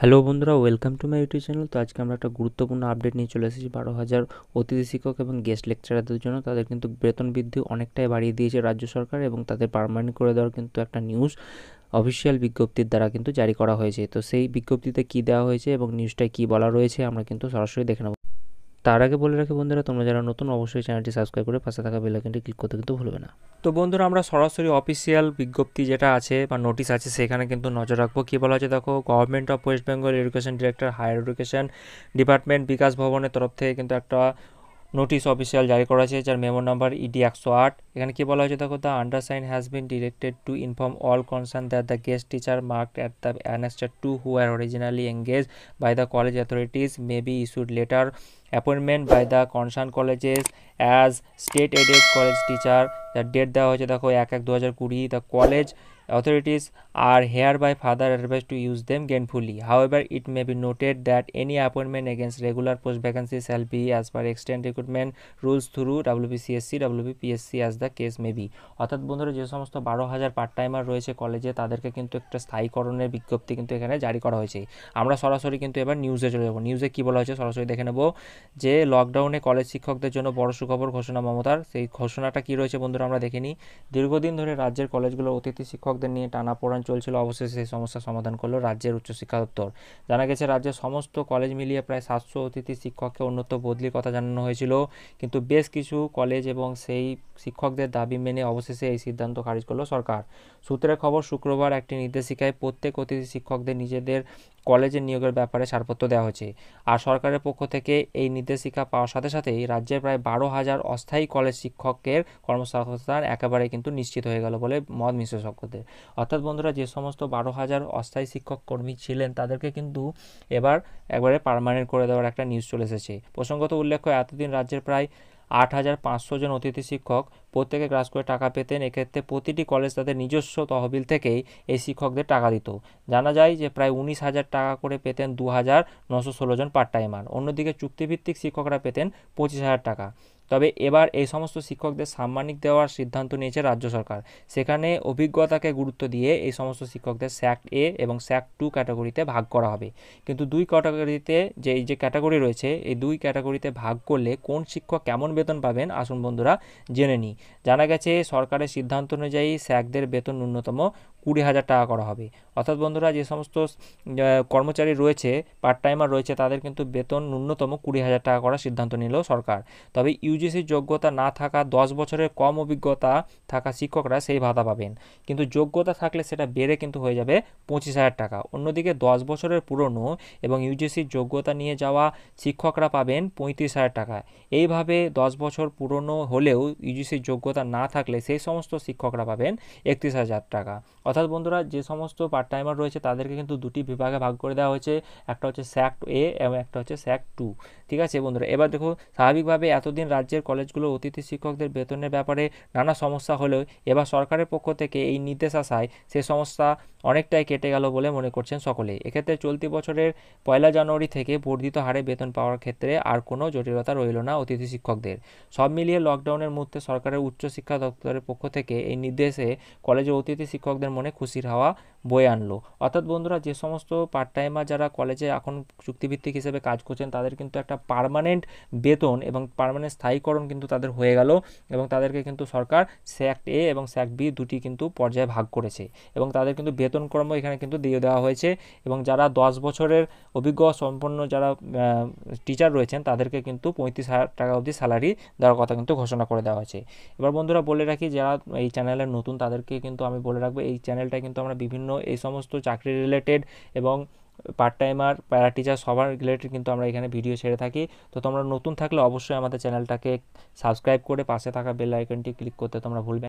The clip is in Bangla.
হ্যালো বন্ধুরা welcome to my YouTube channel তো আজকে আমরা একটা গুরুত্বপূর্ণ আপডেট নিয়ে চলে এসেছি বারো হাজার অতিথি শিক্ষক এবং গেস্ট লেকচারারদের জন্য তাদের কিন্তু বেতন বৃদ্ধি অনেকটাই বাড়িয়ে দিয়েছে রাজ্য সরকার এবং তাদের পারমানেন্ট করে দেওয়ার কিন্তু একটা নিউজ অফিসিয়াল বিজ্ঞপ্তির দ্বারা কিন্তু জারি করা হয়েছে তো সেই বিজ্ঞপ্তিতে কী দেওয়া হয়েছে এবং নিউজটায় কী বলা রয়েছে আমরা কিন্তু সরাসরি দেখে নেব তার আগে বলে রাখি বন্ধুরা তোমরা যারা নতুন অবশ্যই চ্যানেলটি সাবস্ক্রাইব করে পাশে থাকা বেলাইকনটি ক্লিক করতে কিন্তু ভুলবে না তো বন্ধুরা আমরা সরাসরি অফিসিয়াল বিজ্ঞপ্তি যেটা আছে বা নোটিশ আছে সেখানে কিন্তু নজর রাখবো কী বলা হচ্ছে দেখো government of West Bengal education director higher education department Bikash ভবনের তরফ থেকে কিন্তু একটা নোটিশ অফিসিয়াল জারি করা হয়েছে যার মেমো নাম্বার ইডি e একশো আট এখানে কী বলা হয়েছে দেখো the undersign has been directed to inform all concern that the guest teacher marked at the annexure two who are originally engage by the college authorities may be issued letter appointment by the concern colleges as state aided college teacher যার ডেট দেওয়া হয়েছে দেখো এক এক দু হাজার কুড়ি দ্য কলেজ authorities are hereby further advised to use them gainfully. However, it may be noted that any appointment against regular post vacancies shall be as per extent recruitment rules through WBCSC, WBPSC as the case may be. অর্থাৎ বন্ধুরা যে সমস্ত বারো হাজার পার্ট টাইমার রয়েছে কলেজে তাদেরকে কিন্তু একটা স্থায়ীকরণের বিজ্ঞপ্তি কিন্তু এখানে জারি করা হয়েছে আমরা সরাসরি কিন্তু এবার নিউজে চলে যাবো নিউজে কী বলা হয়েছে সরাসরি দেখে নেব যে লকডাউনে কলেজ শিক্ষকদের জন্য বড় সুখবর ঘোষণা মমতার সেই ঘোষণাটা কী রয়েছে বন্ধুরা আমরা দেখে নিই দীর্ঘদিন ধরে রাজ্যের কলেজগুলো অতিথি শিক্ষক শিক্ষকদের নিয়ে টানাপোড়ান চলছিল অবশেষে সেই সমস্যার সমাধান করলো রাজ্যের উচ্চশিক্ষা দপ্তর জানা গেছে রাজ্যের সমস্ত কলেজ মিলিয়ে প্রায় সাতশো অতিথি শিক্ষককে অন্যত বদলির কথা জানানো হয়েছিল কিন্তু বেশ কিছু কলেজ এবং সেই শিক্ষকদের দাবি মেনে অবশেষে এই সিদ্ধান্ত খারিজ করলো সরকার সূত্রের খবর শুক্রবার একটি নির্দেশিকায় প্রত্যেক অতিথি শিক্ষকদের নিজেদের কলেজের নিয়োগের ব্যাপারে ছাড়পত্র দেওয়া হয়েছে আর সরকারের পক্ষ থেকে এই নির্দেশিকা পাওয়ার সাথে সাথেই রাজ্যের প্রায় বারো হাজার অস্থায়ী কলেজ শিক্ষকের কর্মসংস্থান একেবারে কিন্তু নিশ্চিত হয়ে গেল বলে মত বিশেষজ্ঞদের অর্থাৎ বন্ধুরা যে সমস্ত বারো হাজার অস্থায়ী শিক্ষক কর্মী ছিলেন তাদেরকে কিন্তু এবার একবারে পারমানেন্ট করে দেওয়ার একটা নিউজ চলে এসেছে প্রসঙ্গত উল্লেখ্য এতদিন রাজ্যের প্রায় আট হাজার পাঁচশো জন অতিথি শিক্ষক প্রত্যেকে গ্রাস করে টাকা পেতেন এক্ষেত্রে প্রতিটি কলেজ তাদের নিজস্ব তহবিল থেকেই এই শিক্ষকদের টাকা দিত জানা যায় যে প্রায় উনিশ হাজার টাকা করে পেতেন দু হাজার নশো ষোলো জন পার্ট টাইমার অন্যদিকে চুক্তিভিত্তিক শিক্ষকরা পেতেন পঁচিশ হাজার টাকা তবে এবার এই সমস্ত শিক্ষকদের সাম্মানিক দেওয়ার সিদ্ধান্ত নিয়েছে রাজ্য সরকার সেখানে অভিজ্ঞতাকে গুরুত্ব দিয়ে এই সমস্ত শিক্ষকদের স্যাক্ট এ এবং স্যাক্ট টু ক্যাটাগরিতে ভাগ করা হবে কিন্তু দুই ক্যাটাগরিতে যে এই যে ক্যাটাগরি রয়েছে এই দুই ক্যাটাগরিতে ভাগ করলে কোন শিক্ষক কেমন বেতন পাবেন আসুন বন্ধুরা জেনে নিই জানা গেছে সরকারের সিদ্ধান্ত অনুযায়ী স্যাকদের বেতন ন্যূনতম কুড়ি হাজার টাকা করা হবে অর্থাৎ বন্ধুরা যে সমস্ত কর্মচারী রয়েছে পার্ট টাইমার রয়েছে তাদের কিন্তু বেতন ন্যূনতম কুড়ি হাজার টাকা করার সিদ্ধান্ত নিল সরকার তবে ইউজিসির যোগ্যতা না থাকা দশ বছরের কম অভিজ্ঞতা থাকা শিক্ষকরা সেই ভাতা পাবেন কিন্তু যোগ্যতা থাকলে সেটা বেড়ে কিন্তু হয়ে যাবে পঁচিশ হাজার টাকা অন্যদিকে দশ বছরের পুরনো এবং ইউজিসির যোগ্যতা নিয়ে যাওয়া শিক্ষকরা পাবেন পঁয়ত্রিশ হাজার টাকা এইভাবে দশ বছর পুরনো হলেও ইউজিসির যোগ্যতা না থাকলে সেই সমস্ত শিক্ষকরা পাবেন একত্রিশ হাজার টাকা অর্থাৎ অর্থাৎ বন্ধুরা যে সমস্ত পার্ট টাইমার রয়েছে তাদেরকে কিন্তু দুটি বিভাগে ভাগ করে দেওয়া হয়েছে একটা হচ্ছে স্যাক্ট এ এবং একটা হচ্ছে স্যাক টু ঠিক আছে বন্ধুরা এবার দেখো স্বাভাবিকভাবে এতদিন রাজ্যের কলেজগুলো অতিথি শিক্ষকদের বেতনের ব্যাপারে নানা সমস্যা হলেও এবার সরকারের পক্ষ থেকে এই নির্দেশ আসায় সে সমস্যা অনেকটাই কেটে গেল বলে মনে করছেন সকলে এক্ষেত্রে চলতি বছরের পয়লা জানুয়ারি থেকে বর্ধিত হারে বেতন পাওয়ার ক্ষেত্রে আর কোনো জটিলতা রইল না অতিথি শিক্ষকদের সব মিলিয়ে লকডাউনের মুহূর্তে সরকারের উচ্চশিক্ষা দপ্তরের পক্ষ থেকে এই নির্দেশে কলেজের অতিথি শিক্ষকদের মনে মনে খুশির হাওয়া বয়ে আনলো অর্থাৎ বন্ধুরা যে সমস্ত পার্ট টাইমার যারা কলেজে এখন চুক্তিভিত্তিক হিসেবে কাজ করছেন তাদের কিন্তু একটা পারমানেন্ট বেতন এবং পারমানেন্ট স্থায়ীকরণ কিন্তু তাদের হয়ে গেল এবং তাদেরকে কিন্তু সরকার স্যাক্ট এ এবং স্যাক বি দুটি কিন্তু পর্যায়ে ভাগ করেছে এবং তাদের কিন্তু কর্ম এখানে কিন্তু দিয়ে দেওয়া হয়েছে এবং যারা দশ বছরের অভিজ্ঞ সম্পন্ন যারা টিচার রয়েছেন তাদেরকে কিন্তু পঁয়ত্রিশ হাজার টাকা অবধি স্যালারি দেওয়ার কথা কিন্তু ঘোষণা করে দেওয়া হয়েছে এবার বন্ধুরা বলে রাখি যারা এই চ্যানেলে নতুন তাদেরকে কিন্তু আমি বলে রাখবো এই চ্যানেল চ্যানেলটা কিন্তু আমরা বিভিন্ন এই সমস্ত চাকরি রিলেটেড এবং পার্ট টাইমার প্যারা টিচার সবার রিলেটেড কিন্তু আমরা এখানে ভিডিও ছেড়ে থাকি তো তোমরা নতুন থাকলে অবশ্যই আমাদের চ্যানেলটাকে সাবস্ক্রাইব করে পাশে থাকা বেল আইকনটি ক্লিক করতে তোমরা ভুলবে